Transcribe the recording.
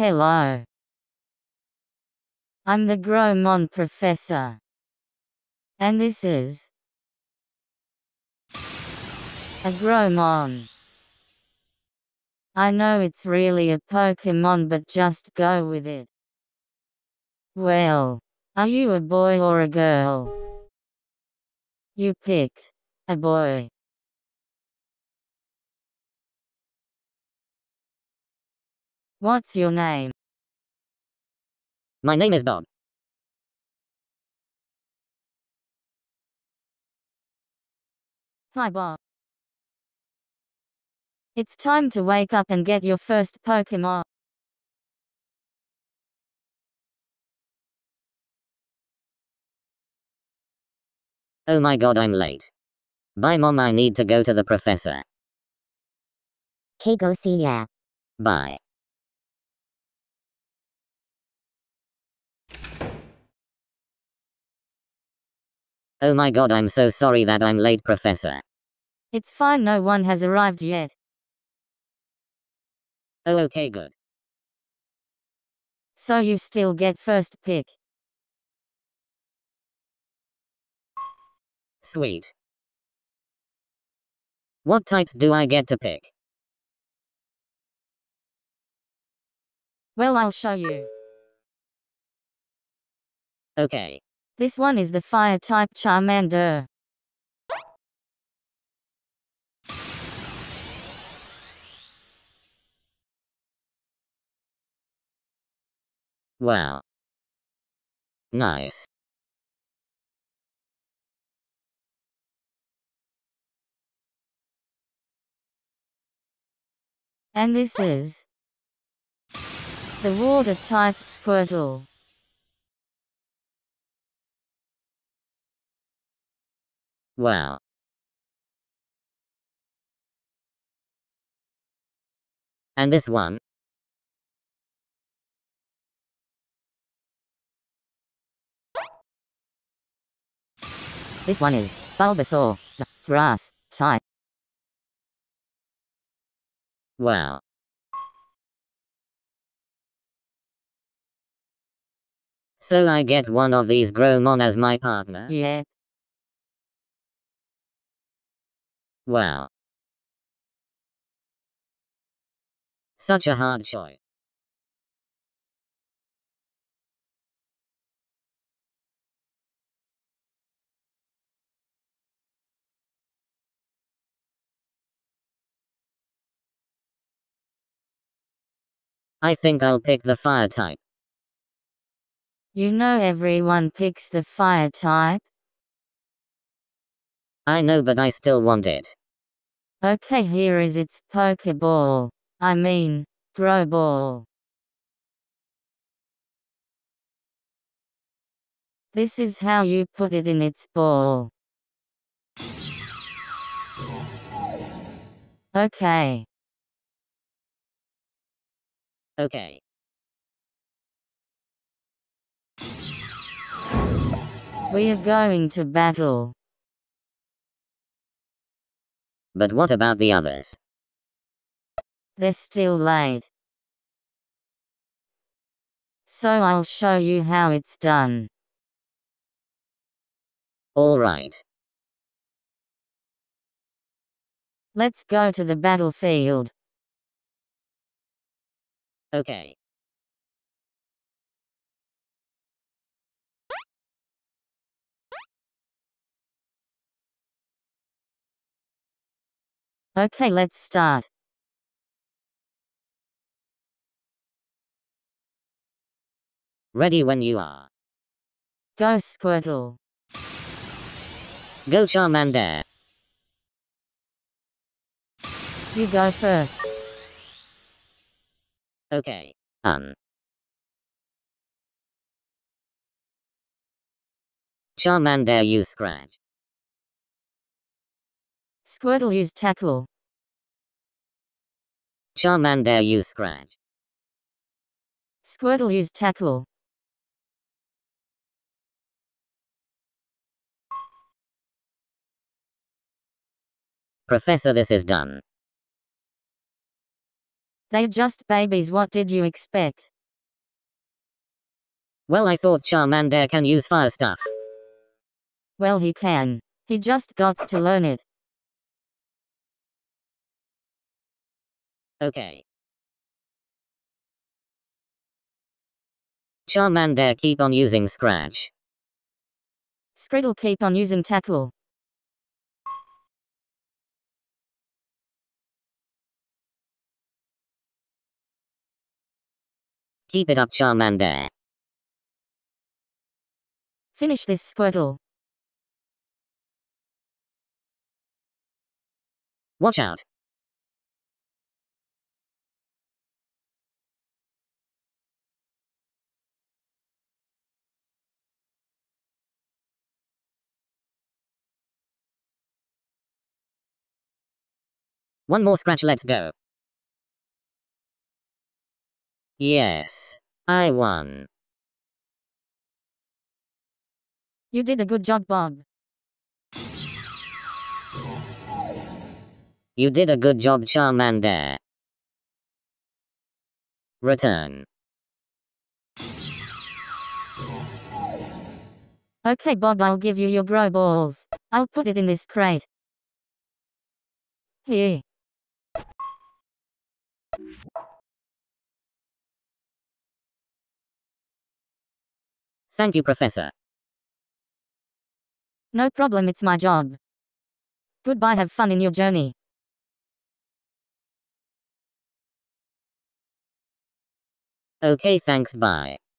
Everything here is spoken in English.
Hello. I'm the Gromon Professor. And this is a Gromon. I know it's really a Pokemon but just go with it. Well, are you a boy or a girl? You picked a boy. What's your name? My name is Bob. Hi, Bob. It's time to wake up and get your first Pokemon. Oh my god, I'm late. Bye, Mom, I need to go to the professor. Okay, go see ya. Bye. Oh my god, I'm so sorry that I'm late, Professor. It's fine, no one has arrived yet. Oh, okay, good. So you still get first pick. Sweet. What types do I get to pick? Well, I'll show you. Okay. This one is the fire type Charmander. Wow. Nice. And this is the water type Squirtle. Wow. And this one? This one is Bulbasaur, the grass type. Wow. So I get one of these Gromon as my partner? Yeah. Wow. Such a hard choice. I think I'll pick the fire type. You know everyone picks the fire type. I know but I still want it. Okay here is its Pokeball. I mean, throwball. ball. This is how you put it in its ball. Okay. Okay. We are going to battle. But what about the others? They're still late. So I'll show you how it's done. Alright. Let's go to the battlefield. Okay. Okay, let's start. Ready when you are. Go Squirtle. Go Charmander. You go first. Okay. Um. Charmander you scratch. Squirtle use tackle. Charmander use scratch. Squirtle use tackle. Professor, this is done. They are just babies, what did you expect? Well, I thought Charmander can use fire stuff. Well, he can. He just got to learn it. Okay. Charmander keep on using Scratch. Squirtle keep on using Tackle. Keep it up Charmander. Finish this Squirtle. Watch out. One more scratch, let's go. Yes. I won. You did a good job, Bob. You did a good job, Charmander. Return. Okay, Bob, I'll give you your grow balls. I'll put it in this crate. Here. Thank you, Professor. No problem, it's my job. Goodbye, have fun in your journey. Okay, thanks, bye.